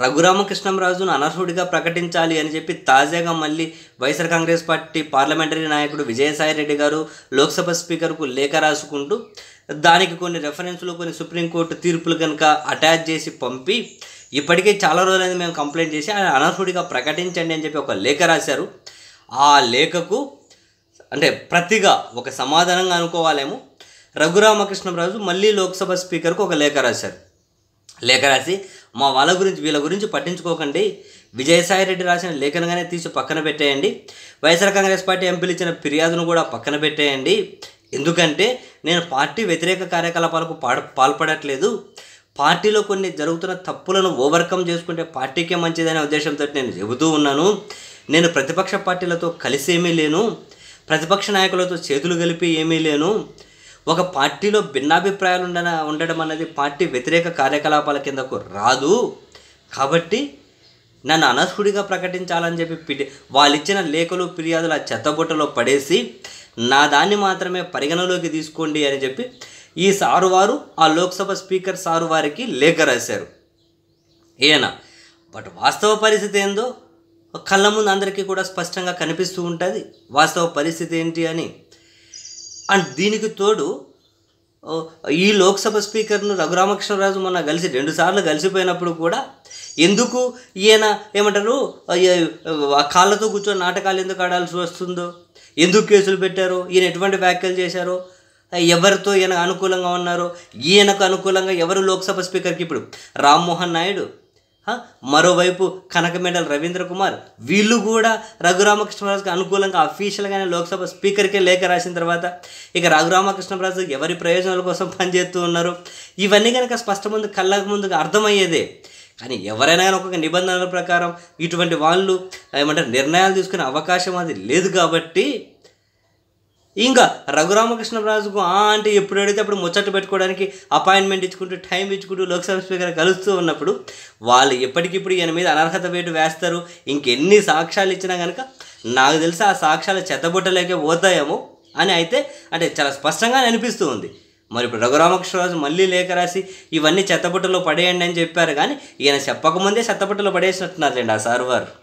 రఘురామకృష్ణంరాజును అనర్హుడిగా ప్రకటించాలి అని చెప్పి తాజాగా మళ్ళీ వైఎస్ఆర్ కాంగ్రెస్ పార్టీ పార్లమెంటరీ నాయకుడు విజయసాయిరెడ్డి గారు లోక్సభ స్పీకర్కు లేఖ రాసుకుంటూ దానికి కొన్ని రెఫరెన్స్లు కొన్ని సుప్రీంకోర్టు తీర్పులు కనుక అటాచ్ చేసి పంపి ఇప్పటికే చాలా రోజులైంది మేము కంప్లైంట్ చేసి ఆయన అనర్హుడిగా ప్రకటించండి అని చెప్పి ఒక లేఖ రాశారు ఆ లేఖకు అంటే ప్రతిగా ఒక సమాధానంగా అనుకోవాలేమో రఘురామకృష్ణరాజు మళ్ళీ లోక్సభ స్పీకర్కు ఒక లేఖ రాశారు లేఖ రాసి మా వాళ్ళ గురించి వీళ్ళ గురించి పట్టించుకోకండి విజయసాయిరెడ్డి రాసిన లేఖనంగానే తీసి పక్కన పెట్టేయండి వైఎస్ఆర్ కాంగ్రెస్ పార్టీ ఎంపీలు ఇచ్చిన ఫిర్యాదును కూడా పక్కన పెట్టేయండి ఎందుకంటే నేను పార్టీ వ్యతిరేక కార్యకలాపాలకు పాల్పడట్లేదు పార్టీలో కొన్ని జరుగుతున్న తప్పులను ఓవర్కమ్ చేసుకుంటే పార్టీకే మంచిదనే ఉద్దేశంతో నేను చెబుతూ ఉన్నాను నేను ప్రతిపక్ష పార్టీలతో కలిసి ఏమీ లేను ప్రతిపక్ష నాయకులతో చేతులు కలిపి ఏమీ లేను ఒక పార్టీలో భిన్నాభిప్రాయాలు ఉండ ఉండడం అనేది పార్టీ వ్యతిరేక కార్యకలాపాల కిందకు రాదు కాబట్టి నన్ను అనర్హుడిగా ప్రకటించాలని చెప్పి పిటి వాళ్ళు ఇచ్చిన లేఖలు ఫిర్యాదులు ఆ చెత్తబుట్టలో పడేసి నా దాన్ని మాత్రమే పరిగణలోకి తీసుకోండి అని చెప్పి ఈ సారు వారు ఆ లోక్సభ స్పీకర్ సారు వారికి లేఖ రాశారు ఏనా బట్ వాస్తవ పరిస్థితి ఏందో కళ్ళ ముందు అందరికీ కూడా స్పష్టంగా కనిపిస్తూ ఉంటుంది వాస్తవ పరిస్థితి ఏంటి అని అండ్ దీనికి తోడు ఈ లోక్సభ స్పీకర్ను రఘురామకృష్ణరాజు మొన్న కలిసి రెండుసార్లు కలిసిపోయినప్పుడు కూడా ఎందుకు ఈయన ఏమంటారు కాళ్ళతో కూర్చొని నాటకాలు ఎందుకు ఆడాల్సి వస్తుందో ఎందుకు కేసులు పెట్టారో ఈయన ఎటువంటి వ్యాఖ్యలు చేశారో ఎవరితో ఈయన అనుకూలంగా ఉన్నారో ఈయనకు అనుకూలంగా ఎవరు లోక్సభ స్పీకర్కి ఇప్పుడు రామ్మోహన్ నాయుడు మరోవైపు కనకమేడల రవీంద్ర కుమార్ వీళ్ళు కూడా రఘురామకృష్ణరాజుకు అనుకూలంగా అఫీషియల్గానే లోక్సభ స్పీకర్కే లేఖ రాసిన తర్వాత ఇక రఘురామకృష్ణరాజు ఎవరి ప్రయోజనాల కోసం పనిచేస్తూ ఉన్నారు ఇవన్నీ కనుక స్పష్టం ముందు కళ్ళకు ముందుగా అర్థమయ్యేదే కానీ ఎవరైనా కానీ ఒక్కొక్క నిబంధనల ప్రకారం ఇటువంటి వాళ్ళు ఏమంటారు నిర్ణయాలు తీసుకునే అవకాశం అది లేదు కాబట్టి ఇంకా రఘురామకృష్ణరాజుకు ఆ అంటే ఎప్పుడు అడిగితే అప్పుడు ముచ్చట పెట్టుకోవడానికి అపాయింట్మెంట్ ఇచ్చుకుంటూ టైం ఇచ్చుకుంటూ లోక్సభ స్పీకర్ కలుస్తూ ఉన్నప్పుడు వాళ్ళు ఎప్పటికిప్పుడు ఈయన మీద అనర్హత వేటు వేస్తారు ఇంకెన్ని సాక్ష్యాలు ఇచ్చినా కనుక నాకు తెలిసి ఆ సాక్ష్యాలు చెత్తబుట్టలేకే పోతాయేమో అని అయితే అంటే చాలా స్పష్టంగా అనిపిస్తూ ఉంది మరి ఇప్పుడు రఘురామకృష్ణరాజు మళ్ళీ లేఖ రాసి ఇవన్నీ చెత్తబుట్టలో పడేయండి అని చెప్పారు కానీ ఈయన చెప్పకముందే చెత్తబుట్టలో పడేసినట్టున్నారులేండి ఆ సార్ వారు